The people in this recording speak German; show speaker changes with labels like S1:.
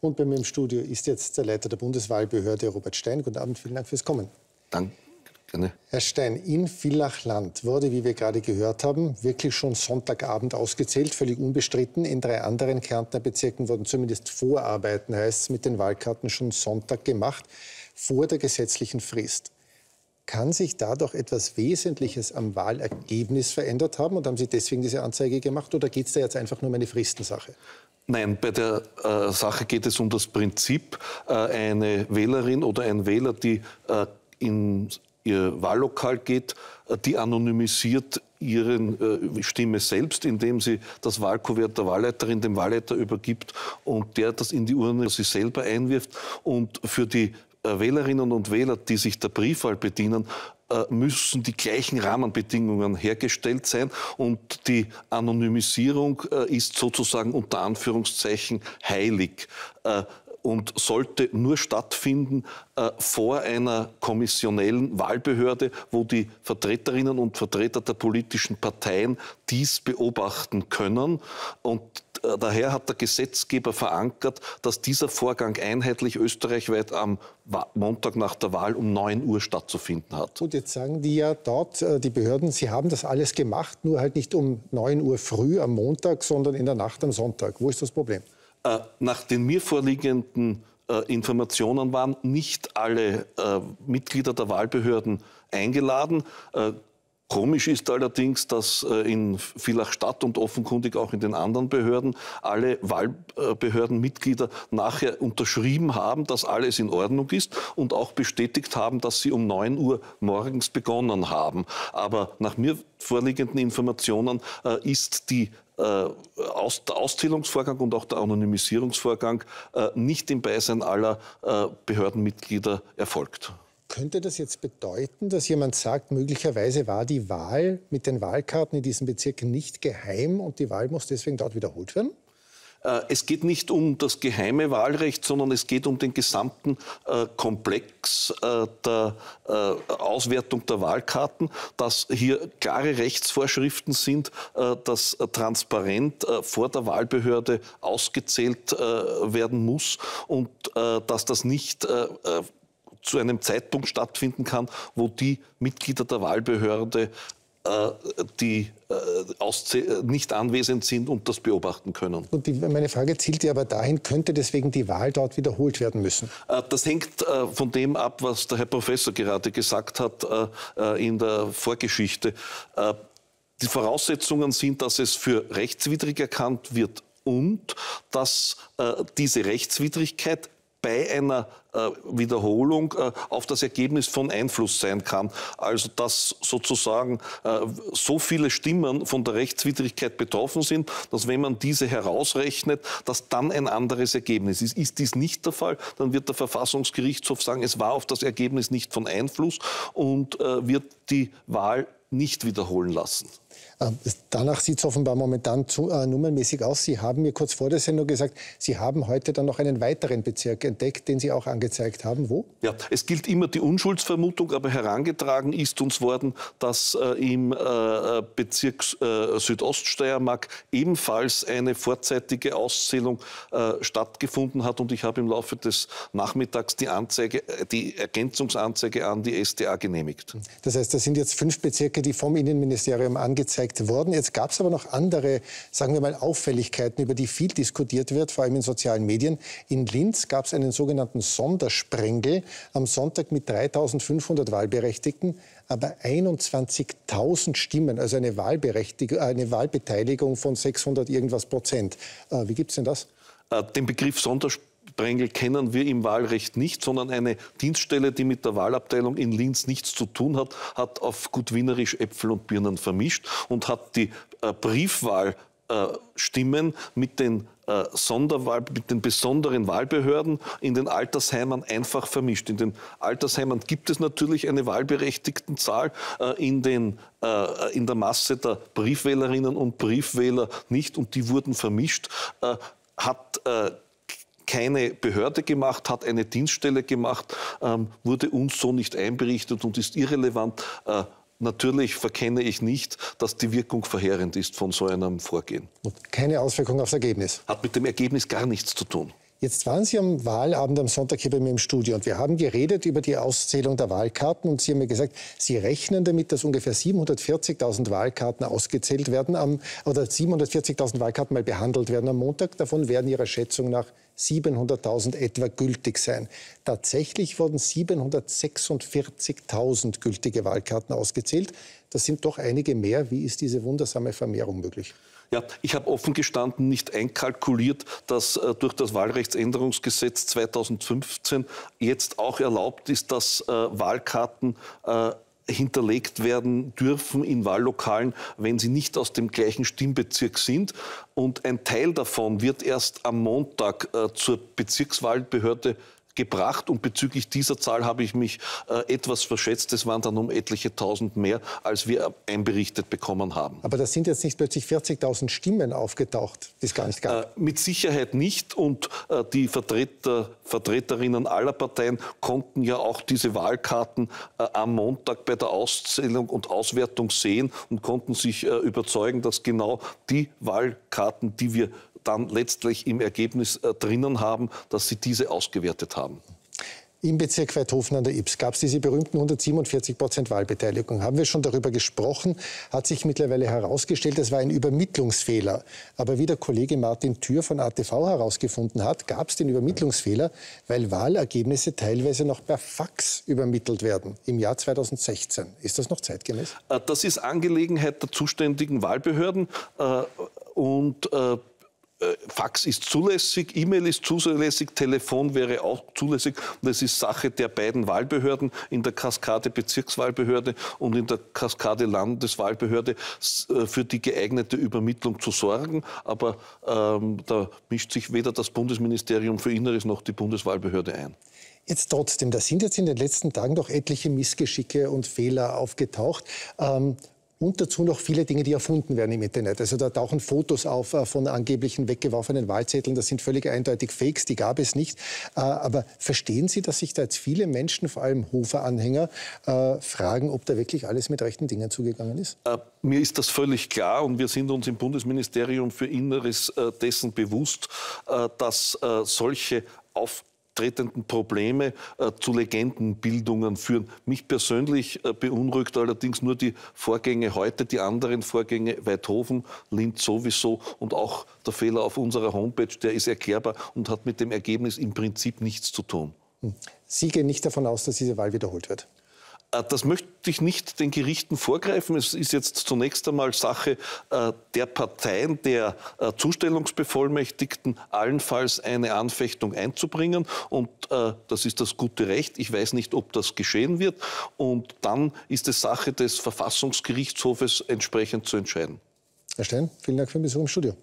S1: Und bei mir im Studio ist jetzt der Leiter der Bundeswahlbehörde, Robert Stein. Guten Abend, vielen Dank fürs Kommen.
S2: Danke. Gerne.
S1: Herr Stein, in Villachland wurde, wie wir gerade gehört haben, wirklich schon Sonntagabend ausgezählt, völlig unbestritten. In drei anderen Kärntner Bezirken wurden zumindest Vorarbeiten, heißt es, mit den Wahlkarten schon Sonntag gemacht, vor der gesetzlichen Frist. Kann sich dadurch etwas Wesentliches am Wahlergebnis verändert haben und haben Sie deswegen diese Anzeige gemacht oder geht es da jetzt einfach nur um eine Fristensache?
S2: Nein, bei der äh, Sache geht es um das Prinzip, äh, eine Wählerin oder ein Wähler, die äh, in ihr Wahllokal geht, äh, die anonymisiert ihre äh, Stimme selbst, indem sie das Wahlkuvert der Wahlleiterin dem Wahlleiter übergibt und der das in die Urne sich selber einwirft. Und für die äh, Wählerinnen und Wähler, die sich der Briefwahl bedienen, äh, müssen die gleichen Rahmenbedingungen hergestellt sein und die Anonymisierung äh, ist sozusagen unter Anführungszeichen heilig und sollte nur stattfinden äh, vor einer kommissionellen Wahlbehörde, wo die Vertreterinnen und Vertreter der politischen Parteien dies beobachten können. Und äh, daher hat der Gesetzgeber verankert, dass dieser Vorgang einheitlich österreichweit am Montag nach der Wahl um 9 Uhr stattzufinden hat.
S1: Und jetzt sagen die ja dort, äh, die Behörden, sie haben das alles gemacht, nur halt nicht um 9 Uhr früh am Montag, sondern in der Nacht am Sonntag. Wo ist das Problem?
S2: äh, nach den mir vorliegenden äh, Informationen waren nicht alle äh, Mitglieder der Wahlbehörden eingeladen. Äh, komisch ist allerdings, dass in Villach Stadt und offenkundig auch in den anderen Behörden alle Wahlbehördenmitglieder nachher unterschrieben haben, dass alles in Ordnung ist und auch bestätigt haben, dass sie um 9 Uhr morgens begonnen haben. Aber nach mir vorliegenden Informationen ist die äh, Aus, Auszählungsvorgang und auch der Anonymisierungsvorgang äh, nicht im Beisein aller äh, Behördenmitglieder erfolgt.
S1: Könnte das jetzt bedeuten, dass jemand sagt, möglicherweise war die Wahl mit den Wahlkarten in diesem Bezirk nicht geheim und die Wahl muss deswegen dort wiederholt werden?
S2: Äh, es geht nicht um das geheime Wahlrecht, sondern es geht um den gesamten äh, Komplex äh, der Auswertung der Wahlkarten, dass hier klare Rechtsvorschriften sind, dass transparent vor der Wahlbehörde ausgezählt werden muss und dass das nicht zu einem Zeitpunkt stattfinden kann, wo die Mitglieder der Wahlbehörde äh, die äh, äh, nicht anwesend sind und das beobachten können.
S1: Und die, meine Frage zielt ja aber dahin, könnte deswegen die Wahl dort wiederholt werden müssen?
S2: Das hängt von dem ab, was der Herr Professor gerade gesagt hat in der Vorgeschichte. Die Voraussetzungen sind, dass es für rechtswidrig erkannt wird und dass diese Rechtswidrigkeit bei einer äh, Wiederholung äh, auf das Ergebnis von Einfluss sein kann. Also dass sozusagen äh, so viele Stimmen von der Rechtswidrigkeit betroffen sind, dass wenn man diese herausrechnet, dass dann ein anderes Ergebnis ist. Ist dies nicht der Fall, dann wird der Verfassungsgerichtshof sagen, es war auf das Ergebnis nicht von Einfluss und äh, wird die Wahl nicht wiederholen lassen.
S1: Ähm, danach sieht es offenbar momentan zu, äh, nummernmäßig aus. Sie haben mir kurz vor der Sendung gesagt, Sie haben heute dann noch einen weiteren Bezirk entdeckt, den Sie auch angezeigt haben. Wo?
S2: Ja, es gilt immer die Unschuldsvermutung, aber herangetragen ist uns worden, dass äh, im äh, Bezirk äh, Südoststeiermark ebenfalls eine vorzeitige Auszählung äh, stattgefunden hat. Und ich habe im Laufe des Nachmittags die, Anzeige, äh, die Ergänzungsanzeige an die SDA genehmigt.
S1: Das heißt, da sind jetzt fünf Bezirke Verstärker, die vom Innenministerium angezeigt wurden. Jetzt gab es aber noch andere, sagen wir mal, Auffälligkeiten, über die viel diskutiert wird, vor allem in sozialen Medien. In Linz gab es einen sogenannten Sondersprengel am Sonntag mit 3500 Wahlberechtigten, aber 21.000 Stimmen, also eine, Wahlberechtigung, eine Wahlbeteiligung von 600 irgendwas Prozent. Äh, wie gibt es denn das?
S2: Äh, den Begriff Sondersprengel Sprengel kennen wir im Wahlrecht nicht, sondern eine Dienststelle, die mit der Wahlabteilung in Linz nichts zu tun hat, hat auf gut wienerisch Äpfel und Birnen vermischt und hat die äh, Briefwahlstimmen äh, mit den äh, Sonderwahl mit den besonderen Wahlbehörden in den Altersheimen einfach vermischt. In den Altersheimen gibt es natürlich eine wahlberechtigten Zahl, äh, in, den, äh, in der Masse der Briefwählerinnen und Briefwähler nicht und die wurden vermischt. hat keine Behörde gemacht, hat eine Dienststelle gemacht, ähm, wurde uns so nicht einberichtet und ist irrelevant. Äh, Natürlich verkenne ich nicht, dass die Wirkung verheerend ist von so einem Vorgehen. Und keine
S1: Auswirkung aufs Ergebnis.
S2: Hat mit dem Ergebnis gar nichts zu tun.
S1: Jetzt waren Sie am Wahlabend am Sonntag hier bei mir im Studio und wir haben geredet über die Auszählung der Wahlkarten und Sie haben mir gesagt, Sie rechnen damit, dass ungefähr 740.000 Wahlkarten ausgezählt werden am, oder 740.000 Wahlkarten mal behandelt werden am Montag. Davon werden Ihrer Schätzung nach 700.000 etwa gültig sein. Tatsächlich wurden 746.000 gültige Wahlkarten ausgezählt. Das sind doch einige mehr. Wie ist diese wundersame Vermehrung möglich?
S2: Ja, ich habe offen gestanden nicht einkalkuliert, dass äh, durch das Wahlrechtsänderungsgesetz 2015 jetzt auch erlaubt ist, dass äh, Wahlkarten äh, hinterlegt werden dürfen in Wahllokalen, wenn sie nicht aus dem gleichen Stimmbezirk sind. Und ein Teil davon wird erst am Montag äh, zur Bezirkswahlbehörde gebracht und bezüglich dieser Zahl habe ich mich äh, etwas verschätzt. Es waren dann um etliche tausend mehr, als wir einberichtet bekommen haben.
S1: Aber das sind jetzt nicht plötzlich 40.000 Stimmen aufgetaucht, die es gar nicht gab? Äh, mit Sicherheit nicht und äh,
S2: die Vertreter, Vertreterinnen aller Parteien konnten ja auch diese Wahlkarten äh, am Montag bei der Auszählung und Auswertung sehen und konnten sich äh, überzeugen, dass genau die Wahlkarten, die wir dann letztlich im Ergebnis äh, drinnen haben, dass sie diese ausgewertet haben.
S1: Im Bezirk Weidhofen an der Ips gab es diese berühmten 147 Prozent Wahlbeteiligung. Haben wir schon darüber gesprochen? Hat sich mittlerweile herausgestellt, es war ein Übermittlungsfehler. Aber wie der Kollege Martin Thür von ATV herausgefunden hat, gab es den Übermittlungsfehler, weil Wahlergebnisse teilweise noch per Fax übermittelt werden. Im Jahr 2016. Ist das noch zeitgemäß?
S2: Äh, das ist Angelegenheit der zuständigen Wahlbehörden. Äh, und äh, Fax ist zulässig, E-Mail ist zulässig, Telefon wäre auch zulässig. Und es ist Sache der beiden Wahlbehörden in der Kaskade Bezirkswahlbehörde und in der Kaskade Landeswahlbehörde äh, für die geeignete Übermittlung zu sorgen. Aber ähm, da mischt sich weder das Bundesministerium für Inneres noch die Bundeswahlbehörde ein.
S1: Jetzt trotzdem, da sind jetzt in den letzten Tagen doch etliche Missgeschicke und Fehler aufgetaucht. Ähm, und dazu noch viele Dinge, die erfunden werden im Internet. Also da tauchen Fotos auf äh, von angeblichen weggeworfenen Wahlzetteln. Das sind völlig eindeutig Fakes, die gab es nicht. Äh, aber verstehen Sie, dass sich da jetzt viele Menschen, vor allem Hofer-Anhänger, äh, fragen, ob da wirklich alles mit rechten Dingen zugegangen ist?
S2: Mir ist das völlig klar und wir sind uns im Bundesministerium für Inneres dessen bewusst, dass solche auf auftretenden Probleme äh, zu Legendenbildungen führen. Mich persönlich äh, beunruhigt allerdings nur die Vorgänge heute, die anderen Vorgänge Weidhofen, Linz sowieso und auch der Fehler auf unserer Homepage, der ist erklärbar und hat mit dem Ergebnis im Prinzip nichts zu tun. Hm.
S1: Sie gehen nicht davon aus, dass diese Wahl wiederholt wird?
S2: Äh, das möchte ich nicht den Gerichten vorgreifen. Es ist jetzt zunächst einmal Sache äh, der Parteien, der äh, Zustellungsbevollmächtigten, allenfalls eine Anfechtung einzubringen. Und das ist das gute Recht. Ich weiß nicht, ob das geschehen wird. Und dann ist es Sache des Verfassungsgerichtshofes, entsprechend zu entscheiden.
S1: Herr Stein, vielen Dank für den Besuch im Studio.